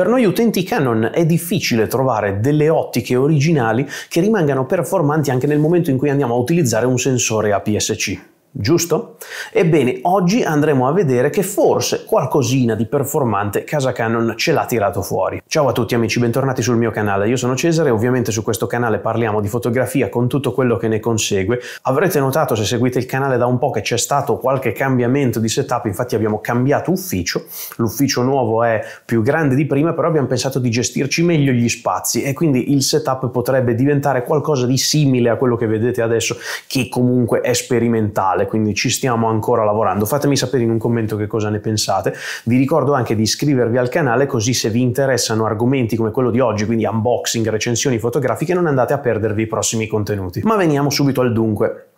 Per noi utenti Canon è difficile trovare delle ottiche originali che rimangano performanti anche nel momento in cui andiamo a utilizzare un sensore APS-C. Giusto? Ebbene, oggi andremo a vedere che forse qualcosina di performante Casa Canon ce l'ha tirato fuori. Ciao a tutti amici, bentornati sul mio canale. Io sono Cesare, ovviamente su questo canale parliamo di fotografia con tutto quello che ne consegue. Avrete notato se seguite il canale da un po' che c'è stato qualche cambiamento di setup, infatti abbiamo cambiato ufficio. L'ufficio nuovo è più grande di prima, però abbiamo pensato di gestirci meglio gli spazi e quindi il setup potrebbe diventare qualcosa di simile a quello che vedete adesso, che comunque è sperimentale digitale, quindi ci stiamo ancora lavorando. Fatemi sapere in un commento che cosa ne pensate. Vi ricordo anche di iscrivervi al canale così se vi interessano argomenti come quello di oggi, quindi unboxing, recensioni fotografiche, non andate a perdervi i prossimi contenuti. Ma veniamo subito al dunque.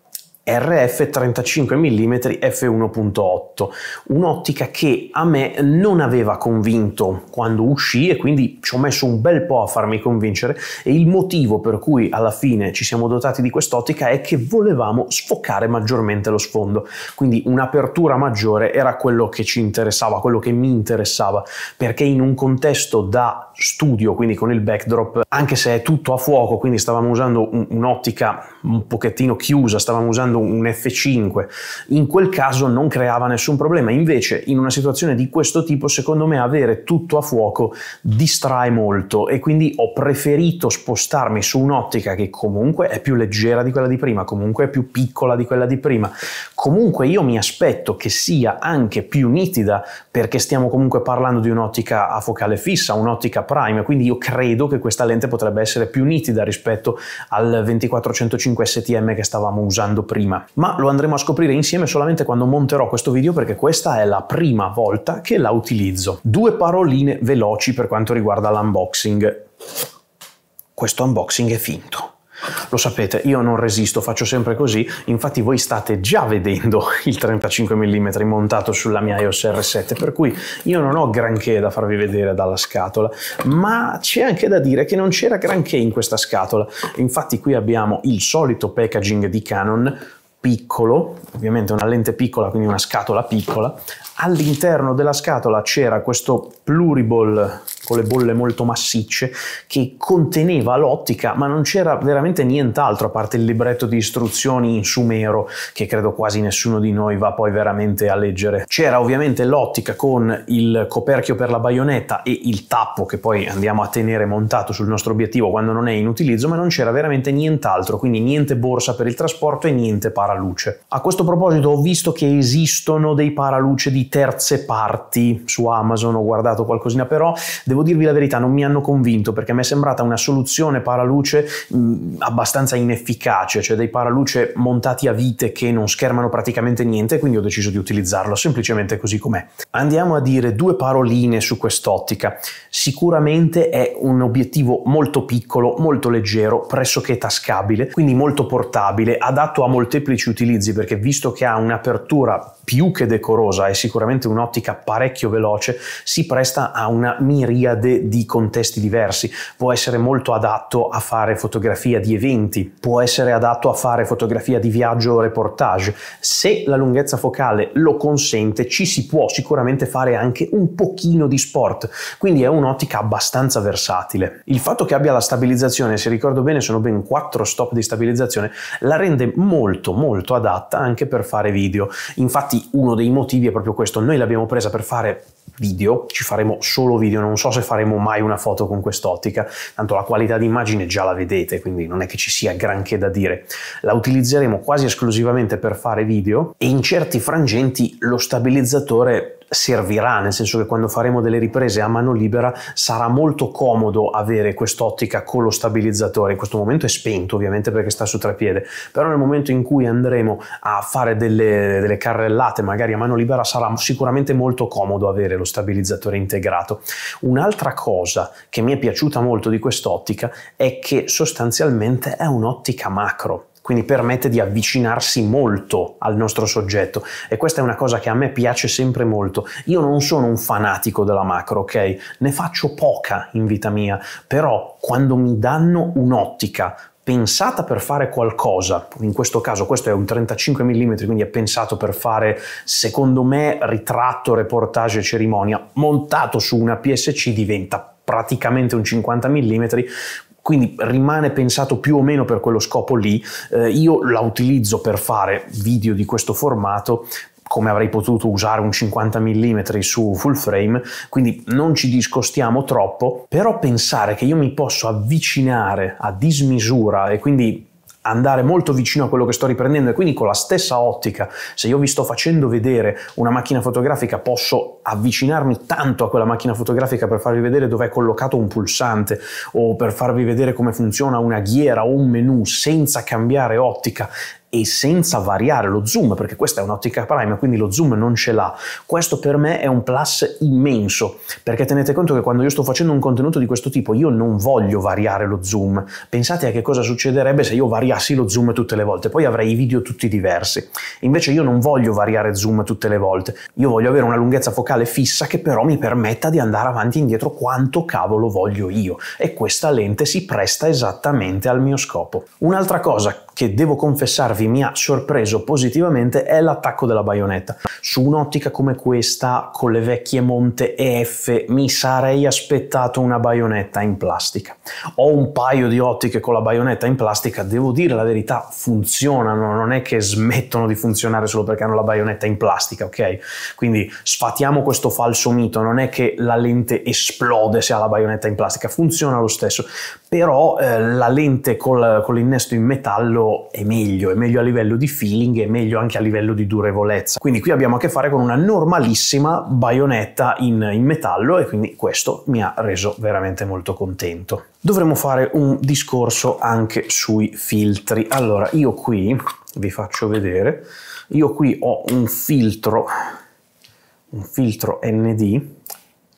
RF 35 mm f1.8, un'ottica che a me non aveva convinto quando uscì e quindi ci ho messo un bel po' a farmi convincere e il motivo per cui alla fine ci siamo dotati di quest'ottica è che volevamo sfocare maggiormente lo sfondo, quindi un'apertura maggiore era quello che ci interessava, quello che mi interessava, perché in un contesto da studio, quindi con il backdrop, anche se è tutto a fuoco, quindi stavamo usando un'ottica un pochettino chiusa, stavamo usando usando un F5, in quel caso non creava nessun problema. Invece, in una situazione di questo tipo, secondo me avere tutto a fuoco distrae molto e quindi ho preferito spostarmi su un'ottica che comunque è più leggera di quella di prima, comunque è più piccola di quella di prima, comunque io mi aspetto che sia anche più nitida perché stiamo comunque parlando di un'ottica a focale fissa, un'ottica prime, quindi io credo che questa lente potrebbe essere più nitida rispetto al 2405 STM che stavamo usando prima, ma lo andremo a scoprire insieme solamente quando monterò questo video perché questa è la prima volta che la utilizzo. Due paroline veloci per quanto riguarda l'unboxing. Questo unboxing è finto. Lo sapete, io non resisto, faccio sempre così, infatti voi state già vedendo il 35 mm montato sulla mia iOS R7, per cui io non ho granché da farvi vedere dalla scatola, ma c'è anche da dire che non c'era granché in questa scatola. Infatti qui abbiamo il solito packaging di Canon, piccolo, ovviamente una lente piccola, quindi una scatola piccola. All'interno della scatola c'era questo pluriball con le bolle molto massicce che conteneva l'ottica, ma non c'era veramente nient'altro a parte il libretto di istruzioni in sumero che credo quasi nessuno di noi va poi veramente a leggere. C'era ovviamente l'ottica con il coperchio per la baionetta e il tappo che poi andiamo a tenere montato sul nostro obiettivo quando non è in utilizzo, ma non c'era veramente nient'altro, quindi niente borsa per il trasporto e niente parametro paraluce. A questo proposito ho visto che esistono dei paraluce di terze parti su Amazon, ho guardato qualcosina, però devo dirvi la verità, non mi hanno convinto perché mi è sembrata una soluzione paraluce mh, abbastanza inefficace, cioè dei paraluce montati a vite che non schermano praticamente niente, quindi ho deciso di utilizzarlo semplicemente così com'è. Andiamo a dire due paroline su quest'ottica. Sicuramente è un obiettivo molto piccolo, molto leggero, pressoché tascabile, quindi molto portabile, adatto a molteplici tecnici utilizzi, perché visto che ha un'apertura più che decorosa e sicuramente un'ottica parecchio veloce, si presta a una miriade di contesti diversi. Può essere molto adatto a fare fotografia di eventi, può essere adatto a fare fotografia di viaggio o reportage. Se la lunghezza focale lo consente, ci si può sicuramente fare anche un pochino di sport, quindi è un'ottica abbastanza versatile. Il fatto che abbia la stabilizzazione, se ricordo bene, sono ben 4 stop di stabilizzazione, la rende molto molto molto adatta anche per fare video. Infatti uno dei motivi è proprio questo, noi l'abbiamo presa per fare video, ci faremo solo video, non so se faremo mai una foto con quest'ottica, tanto la qualità di immagine già la vedete, quindi non è che ci sia granché da dire. La utilizzeremo quasi esclusivamente per fare video e in certi frangenti lo stabilizzatore servirà, nel senso che quando faremo delle riprese a mano libera sarà molto comodo avere quest'ottica con lo stabilizzatore. In questo momento è spento ovviamente perché sta su tre piede, però nel momento in cui andremo a fare delle, delle carrellate magari a mano libera sarà sicuramente molto comodo avere lo stabilizzatore integrato. Un'altra cosa che mi è piaciuta molto di quest'ottica è che sostanzialmente è un'ottica macro quindi permette di avvicinarsi molto al nostro soggetto e questa è una cosa che a me piace sempre molto. Io non sono un fanatico della macro, ok? Ne faccio poca in vita mia, però quando mi danno un'ottica pensata per fare qualcosa, in questo caso questo è un 35 mm, quindi è pensato per fare, secondo me, ritratto, reportage e cerimonia, montato su una PSC diventa praticamente un 50 mm, quindi rimane pensato più o meno per quello scopo lì. Eh, io la utilizzo per fare video di questo formato, come avrei potuto usare un 50 mm su full frame, quindi non ci discostiamo troppo, però pensare che io mi posso avvicinare a dismisura e quindi andare molto vicino a quello che sto riprendendo e quindi con la stessa ottica, se io vi sto facendo vedere una macchina fotografica, posso avvicinarmi tanto a quella macchina fotografica per farvi vedere dove è collocato un pulsante o per farvi vedere come funziona una ghiera o un menu senza cambiare ottica e senza variare lo zoom, perché questa è un'ottica prime, quindi lo zoom non ce l'ha. Questo per me è un plus immenso, perché tenete conto che quando io sto facendo un contenuto di questo tipo io non voglio variare lo zoom. Pensate a che cosa succederebbe se io variassi lo zoom tutte le volte, poi avrei i video tutti diversi. Invece io non voglio variare zoom tutte le volte, io voglio avere una lunghezza focale fissa che però mi permetta di andare avanti e indietro quanto cavolo voglio io e questa lente si presta esattamente al mio scopo. Un'altra cosa che devo confessarvi mi ha sorpreso positivamente è l'attacco della baionetta. Su un'ottica come questa, con le vecchie monte EF, mi sarei aspettato una baionetta in plastica. Ho un paio di ottiche con la baionetta in plastica, devo dire la verità, funzionano, non è che smettono di funzionare solo perché hanno la baionetta in plastica, ok? Quindi sfatiamo questo falso mito, non è che la lente esplode se ha la baionetta in plastica, funziona lo stesso, però eh, la lente col, con l'innesto in metallo è meglio, è meglio a livello di feeling, è meglio anche a livello di durevolezza. Quindi qui abbiamo a che fare con una normalissima baionetta in, in metallo e quindi questo mi ha reso veramente molto contento. Dovremmo fare un discorso anche sui filtri. Allora, io qui vi faccio vedere, io qui ho un filtro, un filtro ND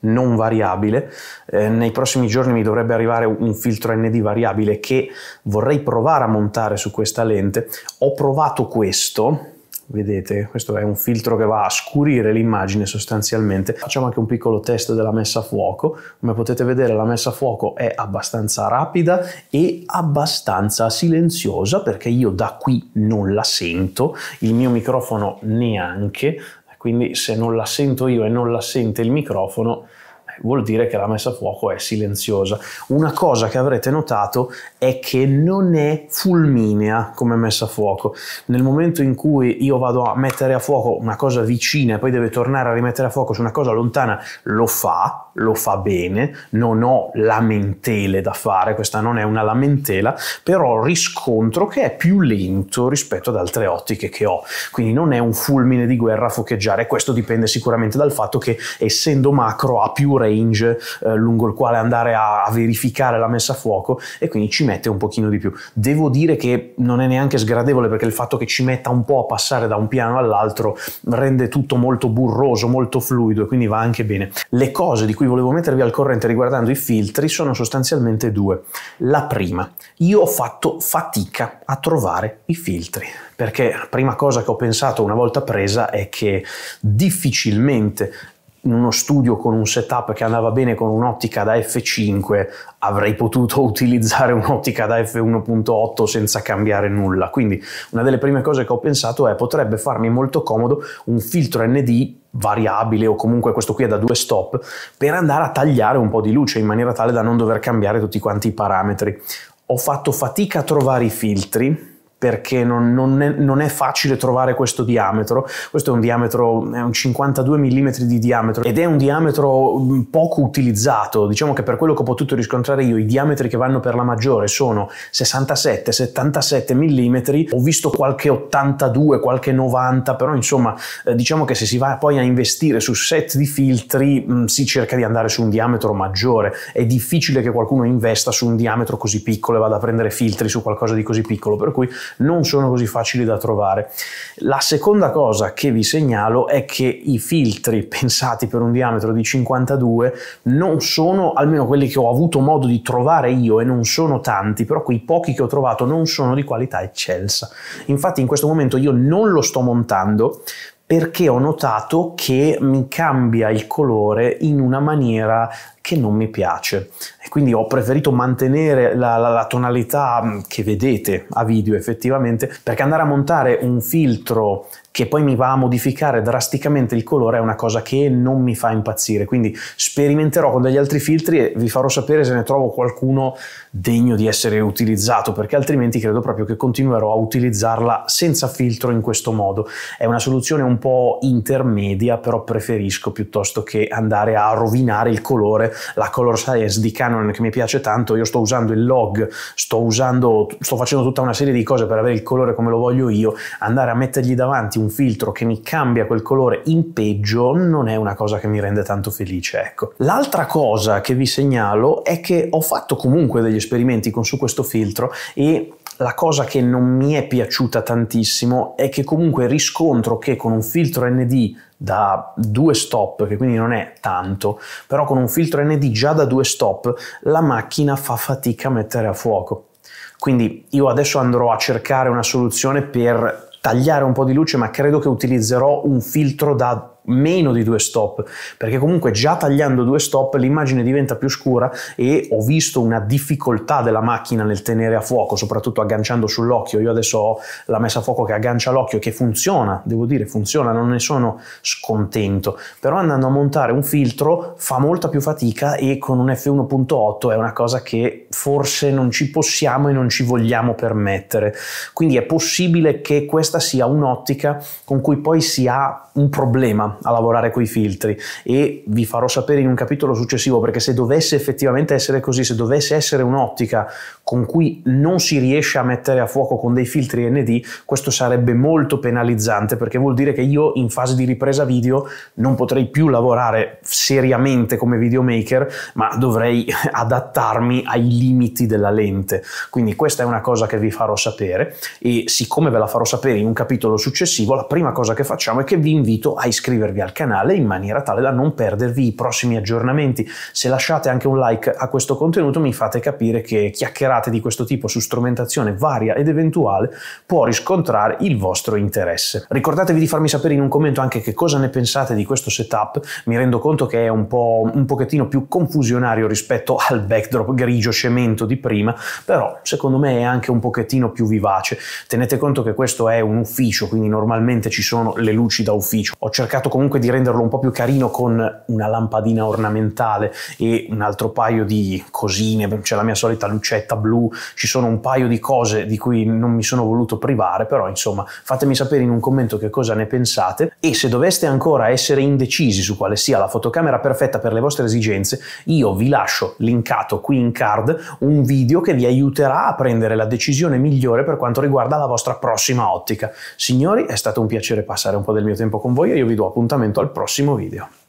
non variabile. Eh, nei prossimi giorni mi dovrebbe arrivare un filtro ND variabile che vorrei provare a montare su questa lente. Ho provato questo, vedete questo è un filtro che va a scurire l'immagine sostanzialmente facciamo anche un piccolo test della messa a fuoco come potete vedere la messa a fuoco è abbastanza rapida e abbastanza silenziosa perché io da qui non la sento il mio microfono neanche quindi se non la sento io e non la sente il microfono, eh, vuol dire che la messa a fuoco è silenziosa. Una cosa che avrete notato è che non è fulminea come messa a fuoco. Nel momento in cui io vado a mettere a fuoco una cosa vicina e poi deve tornare a rimettere a fuoco su una cosa lontana, lo fa, lo fa bene, non ho lamentele da fare, questa non è una lamentela, però riscontro che è più lento rispetto ad altre ottiche che ho, quindi non è un fulmine di guerra a focheggiare, questo dipende sicuramente dal fatto che essendo macro ha più range eh, lungo il quale andare a, a verificare la messa a fuoco e quindi ci mette un pochino di più. Devo dire che non è neanche sgradevole perché il fatto che ci metta un po' a passare da un piano all'altro rende tutto molto burroso, molto fluido e quindi va anche bene. Le cose di cui cui volevo mettervi al corrente riguardando i filtri sono sostanzialmente due. La prima, io ho fatto fatica a trovare i filtri, perché la prima cosa che ho pensato una volta presa è che difficilmente in uno studio con un setup che andava bene con un'ottica da F5 avrei potuto utilizzare un'ottica da F1.8 senza cambiare nulla. Quindi una delle prime cose che ho pensato è potrebbe farmi molto comodo un filtro ND variabile o comunque questo qui è da due stop per andare a tagliare un po' di luce in maniera tale da non dover cambiare tutti quanti i parametri. Ho fatto fatica a trovare i filtri perché non, non, è, non, è, facile trovare questo diametro. Questo è un diametro, è un 52 mm di diametro ed è un diametro mm, poco utilizzato. Diciamo che per quello che ho potuto riscontrare io, i diametri che vanno per la maggiore sono 67, 77 mm, ho visto qualche 82, qualche 90, però insomma eh, diciamo che se si va poi a investire su set di filtri mm, si cerca di andare su un diametro maggiore. È difficile che qualcuno investa su un diametro così piccolo e vada a prendere filtri su qualcosa di così piccolo, per cui non sono così facili da trovare. La seconda cosa che vi segnalo è che i filtri pensati per un diametro di 52 non sono, almeno quelli che ho avuto modo di trovare io e non sono tanti, però quei pochi che ho trovato non sono di qualità eccelsa. Infatti in questo momento io non lo sto montando perché ho notato che mi cambia il colore in una maniera che non mi piace quindi ho preferito mantenere la, la, la, tonalità mm, che vedete a video effettivamente perché andare a montare un filtro che poi mi va a modificare drasticamente il colore è una cosa che non mi fa impazzire quindi sperimenterò con degli altri filtri e vi farò sapere se ne trovo qualcuno degno di essere utilizzato perché altrimenti credo proprio che continuerò a utilizzarla senza filtro in questo modo è una soluzione un po' intermedia però preferisco piuttosto che andare a rovinare il colore la color science di Canon Canon che mi piace tanto, io sto usando il log, sto, usando, sto facendo tutta una serie di cose per avere il colore come lo voglio io, andare a mettergli davanti un filtro che mi cambia quel colore in peggio non è una cosa che mi rende tanto felice, ecco. L'altra cosa che vi segnalo è che ho fatto comunque degli esperimenti con, su questo filtro e la cosa che non mi è piaciuta tantissimo è che comunque riscontro che con un filtro ND da due stop, che quindi non è tanto, però con un filtro ND già da due stop la macchina fa fatica a mettere a fuoco. Quindi io adesso andrò a cercare una soluzione per tagliare un po' di luce, ma credo che utilizzerò un filtro da meno di due stop, perché comunque già tagliando due stop l'immagine diventa più scura e ho visto una difficoltà della macchina nel tenere a fuoco, soprattutto agganciando sull'occhio. Io adesso ho la messa a fuoco che aggancia l'occhio, che funziona, devo dire funziona, non ne sono scontento, però andando a montare un filtro fa molta più fatica e con un F1.8 è una cosa che forse non ci possiamo e non ci vogliamo permettere. Quindi è possibile che questa sia un'ottica con cui poi si ha un problema a, lavorare con i filtri e vi farò sapere in un capitolo successivo perché se dovesse effettivamente essere così, se dovesse essere un'ottica con cui non si riesce a mettere a fuoco con dei filtri ND, questo sarebbe molto penalizzante perché vuol dire che io in fase di ripresa video non potrei più lavorare seriamente come videomaker, ma dovrei adattarmi ai limiti della lente. Quindi questa è una cosa che vi farò sapere e siccome ve la farò sapere in un capitolo successivo, la prima cosa che facciamo è che vi invito a iscrivervi iscrivervi al canale in maniera tale da non perdervi i prossimi aggiornamenti. Se lasciate anche un like a questo contenuto mi fate capire che chiacchierate di questo tipo su strumentazione varia ed eventuale può riscontrare il vostro interesse. Ricordatevi di farmi sapere in un commento anche che cosa ne pensate di questo setup, mi rendo conto che è un, po', un pochettino più confusionario rispetto al backdrop grigio cemento di prima, però secondo me è anche un pochettino più vivace. Tenete conto che questo è un ufficio, quindi normalmente ci sono le luci da ufficio. Ho cercato comunque di renderlo un po' più carino con una lampadina ornamentale e un altro paio di cosine, c'è la mia solita lucetta blu, ci sono un paio di cose di cui non mi sono voluto privare, però insomma fatemi sapere in un commento che cosa ne pensate e se doveste ancora essere indecisi su quale sia la fotocamera perfetta per le vostre esigenze, io vi lascio linkato qui in card un video che vi aiuterà a prendere la decisione migliore per quanto riguarda la vostra prossima ottica. Signori, è stato un piacere passare un po' del mio tempo con voi e io vi do appuntamento appuntamento al prossimo video.